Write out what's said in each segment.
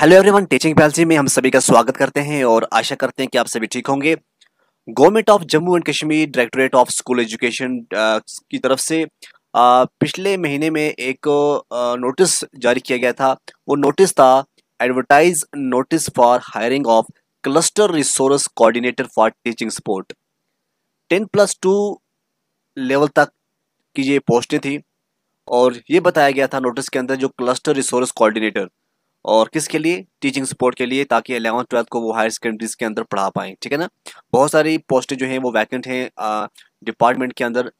hello everyone teaching policy में हम सभी का स्वागत करते हैं और आशा करते हैं कि आप सभी ठीक होंगे government of Jammu and Kashmir directorate of school education की तरफ से आ, पिछले महीने में एक आ, नोटिस जारी किया गया था वो नोटिस था advertise notice for hiring of cluster resource coordinator for teaching support ten plus two level तक की ये पोस्टें थी और ये बताया गया था नोटिस के अंदर जो क्लस्टर रिसोर्स कोऑर्डिनेटर और किसके लिए टीचिंग सपोर्ट के लिए ताकि अलेवन ट्वेल्थ को वो हायर सेकेंडरीज के अंदर पढ़ा पाएँ ठीक है ना बहुत सारी पोस्टें जो हैं वो वैकेंट हैं डिपार्टमेंट के अंदर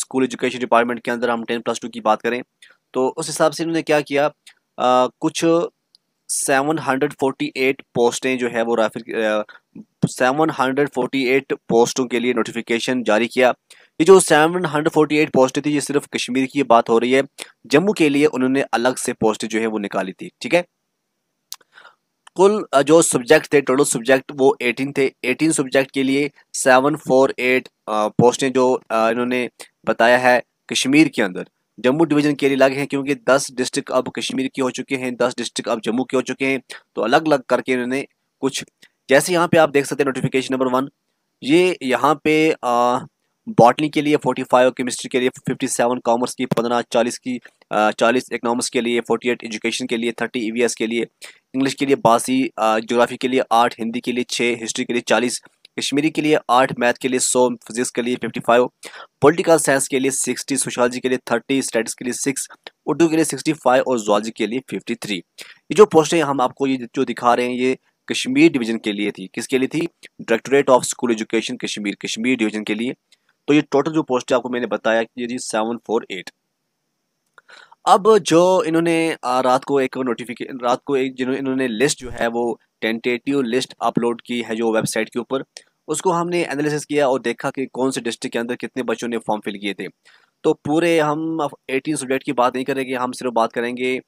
स्कूल एजुकेशन डिपार्टमेंट के अंदर हम टेन प्लस टू की बात करें तो उस हिसाब से इन्होंने क्या किया आ, कुछ 748 पोस्टें जो है वो राफिल सेवन हंड्रेड फोर्टी एट पोस्टों के लिए नोटिफिकेशन जारी किया ये जो सेवन हंड्रेड फोर्टी एट पोस्टें थी ये सिर्फ कश्मीर की बात हो रही है जम्मू के लिए उन्होंने अलग से पोस्टें जो है वो निकाली थी ठीक है कुल जो सब्जेक्ट थे टोटल सब्जेक्ट वो एटीन थे एटीन सब्जेक्ट के लिए सेवन फोर एट पोस्टें जो इन्होंने बताया है कश्मीर के अंदर जम्मू डिवीज़न के लिए अलग हैं क्योंकि दस डिस्ट्रिक्ट अब कश्मीर के हो चुके हैं दस डिस्ट्रिक्ट अब जम्मू के हो चुके हैं तो अलग अलग करके इन्होंने कुछ जैसे यहाँ पे आप देख सकते हैं नोटिफिकेशन नंबर वन ये यहाँ पे बॉटनी के लिए 45 केमिस्ट्री के लिए 57 कॉमर्स की 15 40 की चालीस इकनॉमिक्स के लिए 48 एजुकेशन के लिए 30 ई के लिए इंग्लिश के लिए बासी जोग्राफी के लिए आठ हिंदी के लिए छः हिस्ट्री के लिए चालीस कश्मीरी के लिए आठ मैथ के लिए सौ फिजिक्स के लिए फिफ्टी फाइव पोलिटिकल साइंस के लिए सिक्सटी सोशलॉजी के लिए थर्टी स्टेटिक्स के लिए सिक्स उर्दू के लिए सिक्सटी फाइव और जोलॉजी के लिए फिफ्टी थ्री ये जो पोस्टें हम आपको ये जो दिखा रहे हैं ये कश्मीर डिवीजन के लिए थी किसके लिए थी directorate of school education Kashmir Kashmir division के लिए तो ये टोटल जो पोस्ट है आपको मैंने बताया कि ये जी सेवन फोर एट अब जो इन्होंने रात को एक नोटिफिकेशन रात को एक जिन्होंने इन्होंने लिस्ट जो है वो टेंटेटिव लिस्ट अपलोड की है जो वेबसाइट के ऊपर उसको हमने एनालिसिस किया और देखा कि कौन से डिस्ट्रिक्ट के अंदर कितने बच्चों ने फॉर्म फिल किए थे तो पूरे हम एटीन सब्जेक्ट की बात नहीं करेंगे हम सिर्फ बात करेंगे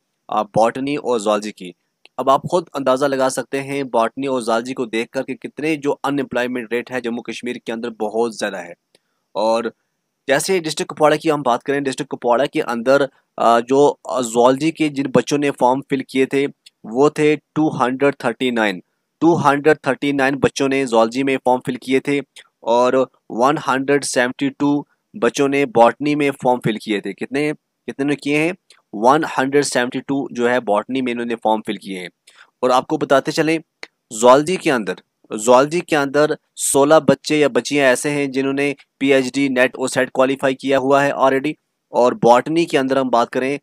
बॉटनी और जॉलजी की अब आप खुद अंदाज़ा लगा सकते हैं बॉटनी और जॉलजी को देख कर कि कितने जो अनएम्प्लॉयमेंट रेट है जम्मू कश्मीर के अंदर बहुत ज़्यादा है और जैसे डिस्ट्रिक्ट कुपवाड़ा की हम बात करें डिस्ट्रिक्ट कुपवाड़ा के अंदर जो जोलॉजी के जिन बच्चों ने फॉर्म फिल किए थे वो थे 239 239 बच्चों ने जोलॉजी में फॉर्म फिल किए थे और 172 बच्चों ने बॉटनी में फॉर्म फिल किए थे कितने कितने ने किए हैं 172 जो है बॉटनी में इन्होंने फॉर्म फिल किए हैं और आपको बताते चलें जोलॉजी के अंदर जोलॉजी के अंदर 16 बच्चे या बच्चियां ऐसे हैं जिन्होंने पीएचडी नेट ओ सेट क्वालिफाई किया हुआ है ऑलरेडी और बॉटनी के अंदर हम बात करें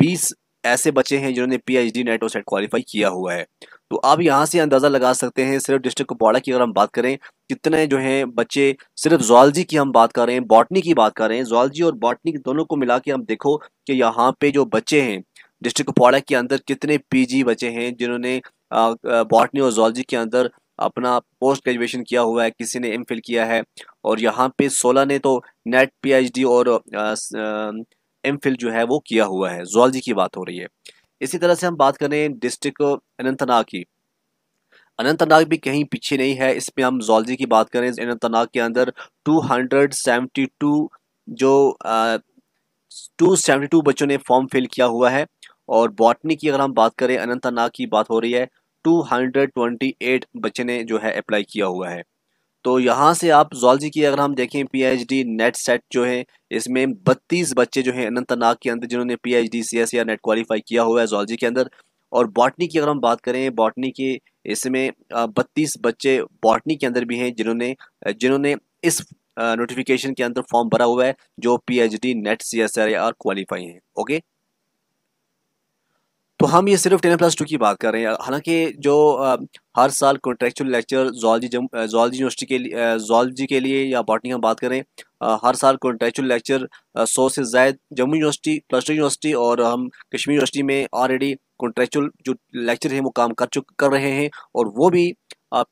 बीस ऐसे बच्चे हैं जिन्होंने पीएचडी नेट ओ सेट क्वालिफाई किया हुआ है तो आप यहाँ से अंदाज़ा लगा सकते हैं सिर्फ डिस्ट्रिक्ट कुपवाड़ा की अगर हम बात करें कितने जो हैं बच्चे सिर्फ जोलॉजी की हम बात कर रहे हैं बॉटनी की बात कर रहे हैं जोलॉजी और बॉटनी दोनों को मिला के हम देखो कि यहाँ पे जो बच्चे हैं डिस्ट्रिक्ट कुपवाड़ा के अंदर कितने पीजी बच्चे हैं जिन्होंने बॉटनी और जोलॉजी के अंदर अपना पोस्ट ग्रेजुएशन किया हुआ है किसी ने एम किया है और यहाँ पे सोलह ने तो नेट पीएचडी और एम जो है वो किया हुआ है जोलॉजी की बात हो रही है इसी तरह से हम बात करें डिस्ट्रिक्ट अनंतनाग की अनंतनाग भी कहीं पीछे नहीं है इसमें हम जोलॉजी की बात करें अनंतनाग के अंदर 272 जो आ, 272 बच्चों ने फॉर्म फिल किया हुआ है और बॉटनी की अगर हम बात करें अनंतनाग की बात हो रही है 228 बच्चे ने जो है अप्लाई किया हुआ है तो यहाँ से आप जोलॉजी की अगर हम देखें पीएचडी नेट सेट जो है इसमें 32 बच्चे जो हैं अनंतनाग के अंदर जिन्होंने पीएचडी सीएस या नेट क्वालिफाई किया हुआ है जोलॉजी के अंदर और बॉटनी की अगर हम बात करें बॉटनी के इसमें बत्तीस बच्चे बॉटनी के अंदर भी हैं जिन्होंने जिन्होंने इस नोटिफिकेशन के अंदर फॉर्म भरा हुआ है जो पी नेट सी और क्वालिफाई हैं ओके तो हम ये सिर्फ टेन प्लस टू की बात कर रहे हैं हालांकि जो आ, हर साल contractual lecture zoology zoology university के लिए जॉलजी के लिए या बॉटनी हम बात करें आ, हर साल कॉन्ट्रेक्चुअल लेक्चर सौ से जायद Jammu university plus two university और हम कश्मीर यूनिवर्सिटी में ऑलरेडी कॉन्ट्रेक्चुअल जो लेक्चर हैं वो काम कर चुक कर रहे हैं और वो भी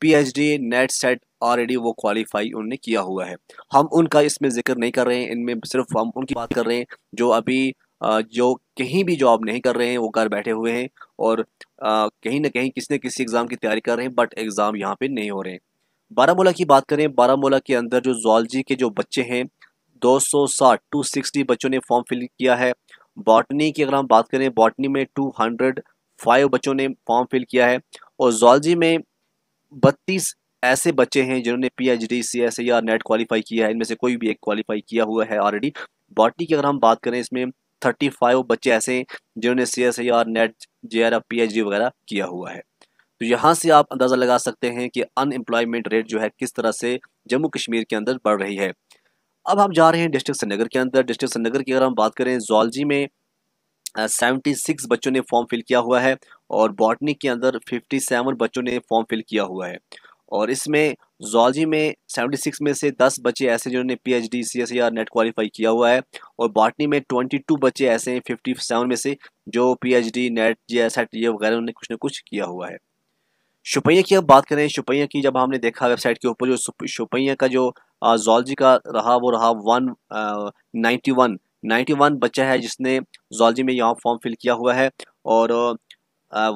P H D NET SET already वो क्वालिफाई उन्होंने किया हुआ है हम उनका इसमें जिक्र नहीं कर रहे हैं इनमें सिर्फ हम उनकी बात कर रहे हैं जो अभी जो कहीं भी जॉब नहीं कर रहे हैं वो घर बैठे हुए हैं और कहीं ना कहीं किसी न किसी एग्ज़ाम की तैयारी कर रहे हैं बट एग्ज़ाम यहाँ पे नहीं हो रहे हैं बारामूला की बात करें बारामूला के अंदर जो जॉलजी के जो बच्चे हैं 260 260 बच्चों ने फॉर्म फिल किया है बॉटनी की अगर हम बात करें बॉटनी में फाइव बच्चों ने फॉर्म फिल किया है और जॉलजी में बत्तीस ऐसे बच्चे हैं जिन्होंने P H D C S या नेट क्वालिफाई किया है इनमें से कोई भी एक क्वालिफाई किया हुआ है ऑलरेडी बॉटनी की अगर हम बात करें इसमें थर्टी फाइव बच्चे ऐसे हैं जिन्होंने C S I R NET J R P H D वगैरह किया हुआ है तो यहाँ से आप अंदाज़ा लगा सकते हैं कि अनएम्प्लॉयमेंट रेट जो है किस तरह से जम्मू कश्मीर के अंदर बढ़ रही है अब हम जा रहे हैं डिस्ट्रिक्ट श्रीनगर के अंदर डिस्ट्रिक्ट श्रीनगर की अगर हम बात करें जोलॉजी में सेवेंटी सिक्स बच्चों ने फॉर्म फिल किया हुआ है और बॉटनी के अंदर फिफ्टी सेवन बच्चों ने फॉर्म फिल किया हुआ है और इसमें जोलॉजी में 76 में से 10 बच्चे ऐसे जिन्होंने P H D C S NET qualify किया हुआ है और बॉटनी में 22 बच्चे ऐसे हैं 57 में से जो पी एच डी नेट या सेट ये वगैरह उन्होंने कुछ ना कुछ किया हुआ है शुपैया की अब बात करें शुपैया की जब हमने देखा वेबसाइट के ऊपर जो शुपैया का जो जोलॉजी का रहा वो रहा one ninety one ninety one बच्चा है जिसने जोलॉजी में यहाँ फॉर्म फिल किया हुआ है और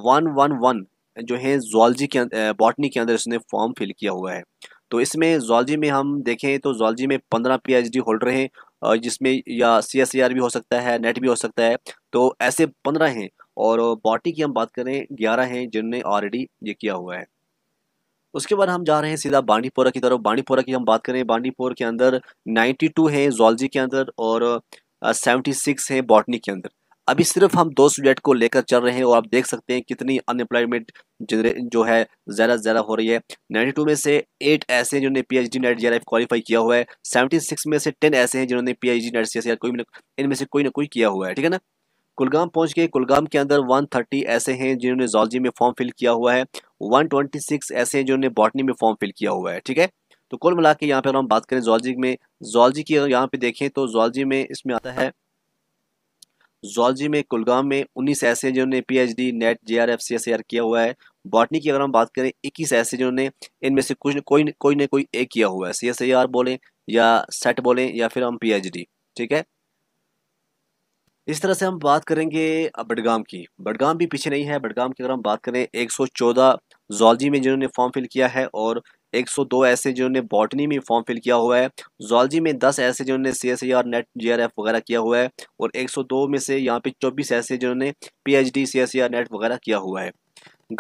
वन वन वन जो है जोलॉजी के बॉटनी अं, अं, के अंदर इसने फॉर्म फिल किया हुआ है तो इसमें जोलॉजी में हम देखें तो जोलॉजी में पंद्रह डी होल्डर हैं जिसमें या सी एस e भी हो सकता है नेट भी हो सकता है तो ऐसे पंद्रह हैं और बॉटनी की हम बात करें ग्यारह हैं जिनने ऑलरेडी ये किया हुआ है उसके बाद हम जा रहे हैं सीधा बांडीपोरा की तरफ बांडीपोरा की हम बात करें बांडीपोर के अंदर 92 हैं जोलॉजी के अंदर और 76 हैं बॉटनी के अंदर अभी सिर्फ हम दो सब्जेक्ट को लेकर चल रहे हैं और आप देख सकते हैं कितनी अनएम्प्लॉयमेंट जो है ज़्यादा से ज़्यादा हो रही है 92 में से एट ऐसे हैं जिन्होंने P H D NET J qualify किया हुआ है सिक्स में से टेन ऐसे हैं जिन्होंने P H D NET C कोई इनमें से कोई ना कोई किया हुआ है ठीक है ना कुलगाम पहुंच गए कुलगाम के अंदर 130 ऐसे हैं जिन्होंने जॉलजी में फॉर्म फिल किया हुआ है 126 ऐसे हैं जिन्होंने बॉटनी में फॉर्म फिल किया हुआ है ठीक है तो कुल मिला के यहाँ पर हम बात करें जॉलजी में जॉलजी की यहाँ पे देखें तो जॉलजी में इसमें आता है जोलॉजी में कुलगाम में उन्नीस ऐसे जिन्होंने P H D NET J R F C S R किया हुआ है बॉटनी की अगर हम बात करें इक्कीस ऐसे जिन्होंने इनमें से कुछ कोई न, कोई ना कोई एक किया हुआ है सी एस आई आर बोलें या सेट बोलें या फिर हम पी एच डी ठीक है इस तरह से हम बात करेंगे बडगाम की बडगाम भी पीछे नहीं है बडगाम की अगर हम बात करें एक सौ चौदह जोलॉजी में जिन्होंने फॉर्म फिल किया है और 102 ऐसे जिन्होंने बॉटनी में फॉर्म फिल किया हुआ है जोलॉजी में 10 ऐसे जिन्होंने C S R NET G R F वगैरह किया हुआ है और 102 में से यहाँ पे 24 ऐसे जिन्होंने P H D C S R NET वगैरह किया हुआ है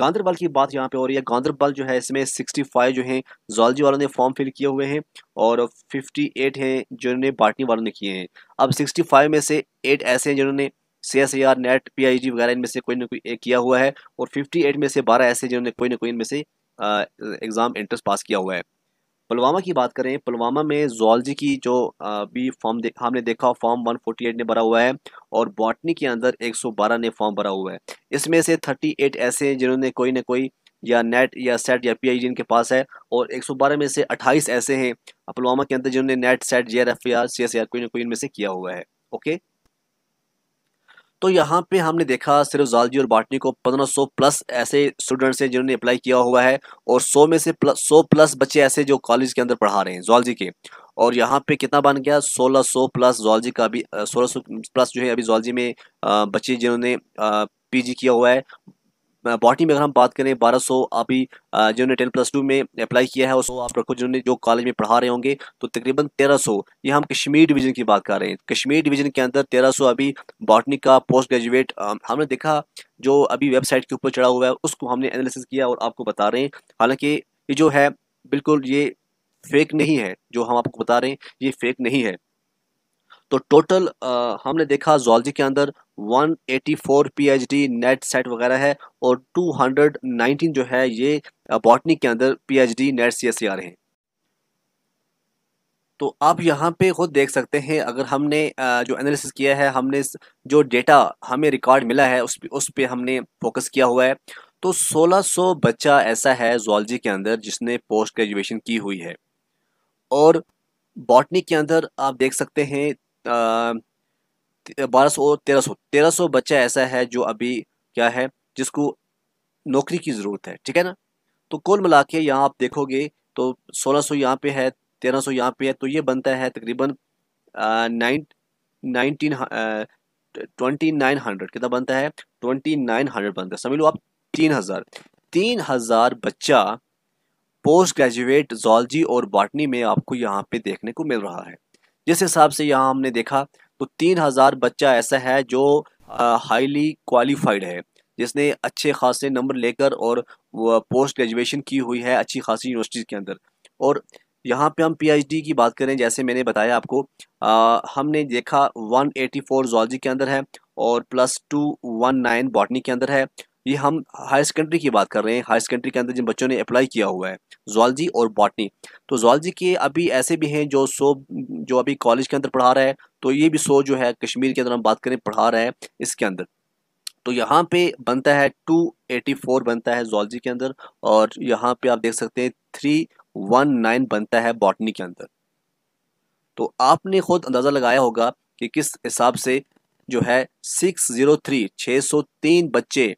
गांधरबल की बात यहाँ पे हो रही है गांधरबल जो है इसमें 65 जो हैं जोलॉजी वालों ने फॉर्म फिल किए हुए हैं और 58 हैं जिन्होंने बाटनी वालों ने किए हैं अब 65 में से 8 ऐसे हैं जिन्होंने C S R e NET P I G वगैरह इनमें से कोई ना कोई एक किया हुआ है और 58 में से 12 ऐसे जिन्होंने कोई ना कोई इनमें से एग्ज़ाम एंट्रेंस पास किया हुआ है पुलवामा की बात करें पुलवामा में जोलॉजी की जो भी फॉर्म दे, हमने देखा फॉर्म 148 ने भरा हुआ है और बॉटनी के अंदर 112 ने फॉर्म भरा हुआ है इसमें से 38 ऐसे हैं जिन्होंने कोई ना कोई या नेट या सेट या पी जिनके पास है और 112 में से 28 ऐसे हैं पुलवामा के अंदर जिन्होंने NET SET J R F या सी एस आर कोई ना कोई इनमें से किया हुआ है ओके तो यहाँ पे हमने देखा सिर्फ जॉलजी और बाटनी को 1500 प्लस ऐसे स्टूडेंट्स हैं जिन्होंने अप्लाई किया हुआ है और 100 में से प्लस 100 प्लस बच्चे ऐसे जो कॉलेज के अंदर पढ़ा रहे हैं जॉलजी के और यहाँ पे कितना बन गया 1600 प्लस जॉलजी का अभी 1600 प्लस जो है अभी जॉलजी में बच्चे जिन्होंने पीजी किया हुआ है बॉटनी में अगर हम बात करें 1200 अभी जिन्होंने टेन प्लस टू में अप्लाई किया है उसको आप रखो जिन्होंने जो कॉलेज में पढ़ा रहे होंगे तो तकरीबन 1300 ये हम कश्मीर डिवीज़न की बात कर रहे हैं कश्मीर डिवीज़न के अंदर 1300 अभी बॉटनी का पोस्ट ग्रेजुएट हमने देखा जो अभी वेबसाइट के ऊपर चढ़ा हुआ है उसको हमने एनालिसिस किया और आपको बता रहे हैं हालांकि ये जो है बिल्कुल ये फेक नहीं है जो हम आपको बता रहे हैं ये फेक नहीं है तो टोटल आ, हमने देखा जोलॉजी के अंदर 184 पीएचडी नेट सेट वगैरह है और 219 जो है ये बॉटनी के अंदर पीएचडी नेट सी एस हैं तो आप यहाँ पे खुद देख सकते हैं अगर हमने जो एनालिसिस किया है हमने जो डेटा हमें रिकॉर्ड मिला है उस उस पे हमने फोकस किया हुआ है तो 1600 बच्चा ऐसा है जोलॉजी के अंदर जिसने पोस्ट ग्रेजुएशन की हुई है और बॉटनी के अंदर आप देख सकते हैं बारह सौ और तेरह सौ तेरह सौ बच्चा ऐसा है जो अभी क्या है जिसको नौकरी की ज़रूरत है ठीक है ना तो कुल मिला के यहाँ आप देखोगे तो सोलह सौ यहाँ पे है तेरह सौ यहाँ पे है तो ये बनता है तकरीबन nine nineteen twenty nine hundred कितना बनता है ट्वेंटी नाइन हंड्रेड बनता है समझ लो आप तीन हज़ार तीन हज़ार बच्चा पोस्ट ग्रेजुएट जोलॉजी और बॉटनी में आपको यहाँ पे देखने को मिल रहा है जिस हिसाब से यहाँ हमने देखा तो तीन हज़ार बच्चा ऐसा है जो हाईली क्वालिफाइड है जिसने अच्छे खासे नंबर लेकर और पोस्ट ग्रेजुएशन की हुई है अच्छी खासी यूनिवर्सिटीज़ के अंदर और यहाँ पे हम पीएचडी की बात करें जैसे मैंने बताया आपको आ, हमने देखा 184 एटी के अंदर है और plus two one nine botany के अंदर है ये हम हायर सेकेंडरी की बात कर रहे हैं हायर सेकेंडरी के अंदर जिन बच्चों ने अप्लाई किया हुआ है जोलॉजी और बॉटनी तो जोलॉजी के अभी ऐसे भी हैं जो सो जो अभी कॉलेज के अंदर पढ़ा रहा है तो ये भी सो जो है कश्मीर के अंदर हम बात करें पढ़ा रहा है इसके अंदर तो यहाँ पे बनता है 284 बनता है जोलॉजी के अंदर और यहाँ पे आप देख सकते हैं 319 बनता है बॉटनी के अंदर तो आपने खुद अंदाज़ा लगाया होगा कि किस हिसाब से जो है 603 603 बच्चे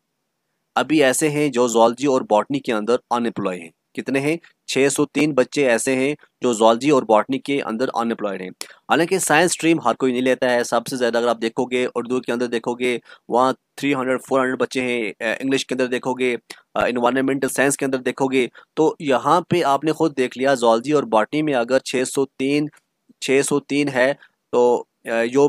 अभी ऐसे हैं जो जोलॉजी और बॉटनी के अंदर अनएम्प्लॉय हैं कितने हैं 603 बच्चे ऐसे हैं जो जोलॉजी और बॉटनी के अंदर अनएम्प्लॉयड हैं हालांकि साइंस स्ट्रीम हर कोई नहीं लेता है सबसे ज़्यादा अगर आप देखोगे उर्दू के अंदर देखोगे वहाँ 300 400 बच्चे हैं इंग्लिश के अंदर देखोगे इन्वायरमेंटल साइंस के अंदर देखोगे तो यहाँ पे आपने खुद देख लिया जोलॉजी और बॉटनी में अगर छः सौ है तो जो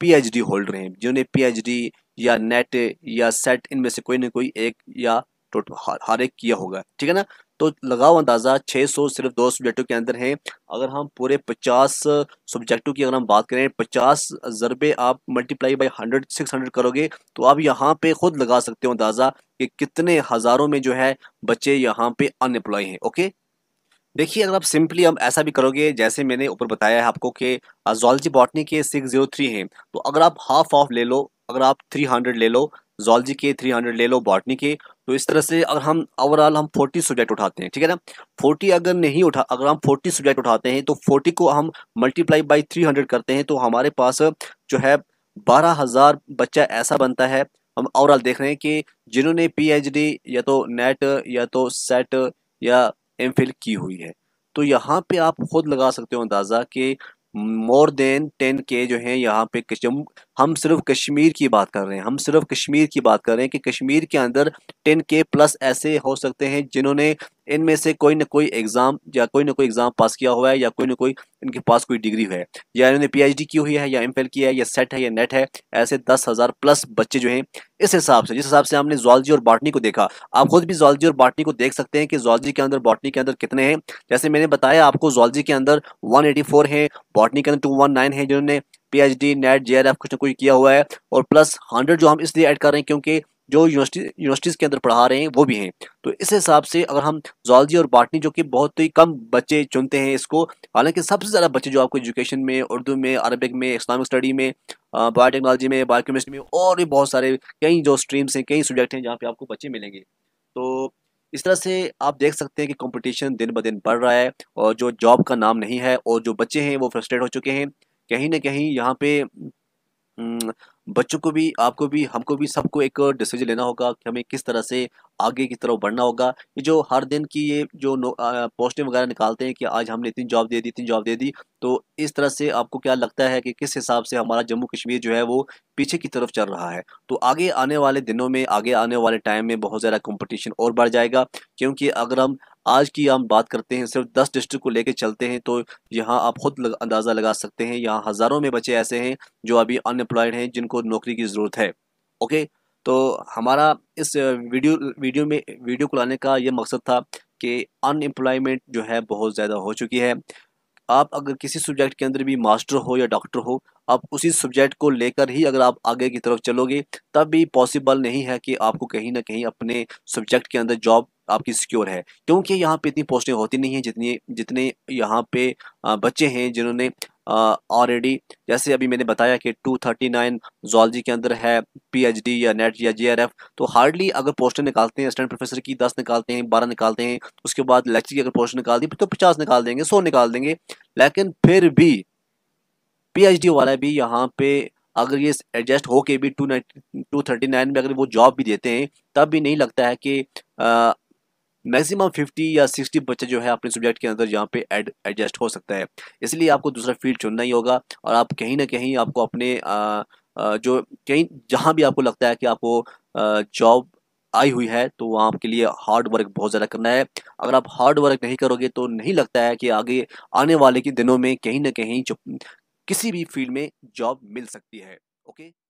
पी होल्डर हैं जिन्होंने पी या नेट या सेट इनमें से कोई ना कोई एक या टोटल हर, एक किया होगा ठीक है ना तो लगाओ अंदाज़ा 600 सिर्फ दो सब्जेक्टों के अंदर हैं अगर हम पूरे 50 सब्जेक्टों की अगर हम बात करें 50 ज़रबे आप मल्टीप्लाई बाई 100 600 करोगे तो आप यहाँ पे खुद लगा सकते हो अंदाज़ा कि कितने हज़ारों में जो है बच्चे यहाँ पे अनएम्प्लॉय हैं ओके देखिए अगर आप सिंपली हम ऐसा भी करोगे जैसे मैंने ऊपर बताया है आपको कि जोलॉजी बॉटनी के सिक्स जीरो थ्री हैं तो अगर आप हाफ ऑफ ले लो अगर आप 300 ले लो जोलॉजी के 300 ले लो बॉटनी के तो इस तरह से अगर हम ओवरऑल हम 40 सब्जेक्ट उठाते हैं ठीक है ना 40 अगर नहीं उठा अगर हम 40 सब्जेक्ट उठाते हैं तो 40 को हम मल्टीप्लाई बाई 300 करते हैं तो हमारे पास जो है बारह हज़ार बच्चा ऐसा बनता है हम ओवरऑल देख रहे हैं कि जिन्होंने डी या तो नेट या तो सेट या एम की हुई है तो यहाँ पे आप खुद लगा सकते हो अंदाज़ा कि मोर देन टेन के जो हैं यहाँ पे हम सिर्फ कश्मीर की बात कर रहे हैं हम सिर्फ कश्मीर की बात कर रहे हैं कि कश्मीर के अंदर टेन के प्लस ऐसे हो सकते हैं जिन्होंने इनमें से कोई ना कोई एग्ज़ाम या कोई ना कोई एग्ज़ाम पास किया हुआ है या कोई ना कोई इनके पास कोई डिग्री है या इन्होंने पीएचडी की हुई है या एम किया है या सेट है या नेट है ऐसे दस हज़ार प्लस बच्चे जो हैं इस हिसाब से जिस हिसाब से हमने जोलॉजी और बॉटनी को देखा आप खुद भी जोलॉजी और बॉटनी को देख सकते हैं कि जोलॉजी के अंदर बॉटनी के अंदर कितने हैं जैसे मैंने बताया आपको जोलॉजी के अंदर फोर हैं बॉटनी के अंदर नाइन है जिन्होंने डी नेट एफ कुछ ना कुछ किया हुआ है और प्लस हंड्रेड जो हम इसलिए ऐड कर रहे हैं क्योंकि जो यूनिवर्सिटी यूनिवर्सिटीज़ के अंदर पढ़ा रहे हैं वो भी हैं तो इस हिसाब से अगर हम जोलॉजी और बाटनी जो कि बहुत ही कम बच्चे चुनते हैं इसको हालांकि सबसे ज़्यादा बच्चे जो आपको एजुकेशन में उर्दू में अरबिक में इस्लामिक स्टडी में बायोटेक्नोलॉजी में बायोकेमिस्ट्री में और भी बहुत सारे कई जो स्ट्रीम्स हैं कई सब्जेक्ट हैं जहाँ पर आपको बच्चे मिलेंगे तो इस तरह से आप देख सकते हैं कि कॉम्पिटिशन दिन ब दिन बढ़ रहा है और जो जॉब का नाम नहीं है और जो बच्चे हैं वो फ्रस्ट्रेट हो चुके हैं कहीं ना कहीं यहाँ पे हम्म, बच्चों को भी आपको भी हमको भी सबको एक डिसीजन लेना होगा कि हमें किस तरह से आगे की तरफ बढ़ना होगा ये जो हर दिन की ये जो पोस्टें वगैरह निकालते हैं कि आज हमने इतनी जॉब दे दी इतनी जॉब दे दी तो इस तरह से आपको क्या लगता है कि किस हिसाब से हमारा जम्मू कश्मीर जो है वो पीछे की तरफ चल रहा है तो आगे आने वाले दिनों में आगे आने वाले टाइम में बहुत ज़्यादा कॉम्पिटिशन और बढ़ जाएगा क्योंकि अगर हम आज की हम बात करते हैं सिर्फ दस डिस्ट्रिक्ट को लेकर चलते हैं तो यहाँ आप खुद लग, अंदाज़ा लगा सकते हैं यहाँ हज़ारों में बच्चे ऐसे हैं जो अभी अनएम्प्लॉयड हैं जिनको नौकरी की ज़रूरत है ओके तो हमारा इस वीडियो वीडियो में वीडियो को लाने का ये मकसद था कि अनएम्प्लॉयमेंट जो है बहुत ज़्यादा हो चुकी है आप अगर किसी सब्जेक्ट के अंदर भी मास्टर हो या डॉक्टर हो आप उसी सब्जेक्ट को लेकर ही अगर आप आगे की तरफ चलोगे तब भी पॉसिबल नहीं है कि आपको कहीं ना कहीं अपने सब्जेक्ट के अंदर जॉब आपकी सिक्योर है क्योंकि यहाँ पे इतनी पोस्टें होती नहीं है जितनी जितने यहाँ पे बच्चे हैं जिन्होंने ऑलरेडी जैसे अभी मैंने बताया कि 239 जोलॉजी के अंदर है पीएचडी या नेट e या जेआरएफ तो हार्डली अगर पोस्टर निकालते हैं असिस्टेंट प्रोफेसर की दस निकालते हैं बारह निकालते हैं उसके बाद लेक्चर की अगर पोस्टर निकाल दी तो पचास निकाल देंगे सौ निकाल देंगे लेकिन फिर भी पीएचडी वाला भी यहाँ पे अगर ये एडजस्ट होके भी टू टू थर्टी नाइन में अगर वो जॉब भी देते हैं तब भी नहीं लगता है कि मैक्सिमम 50 या 60 बच्चे जो है अपने सब्जेक्ट के अंदर यहाँ पे एड एडजस्ट हो सकता है इसलिए आपको दूसरा फील्ड चुनना ही होगा और आप कहीं ना कहीं आपको अपने जो कहीं जहाँ भी आपको लगता है कि आपको जॉब आई हुई है तो वहाँ आपके लिए हार्ड वर्क बहुत ज़्यादा करना है अगर आप हार्ड वर्क नहीं करोगे तो नहीं लगता है कि आगे आने वाले के दिनों में कहीं ना कहीं किसी भी फील्ड में जॉब मिल सकती है ओके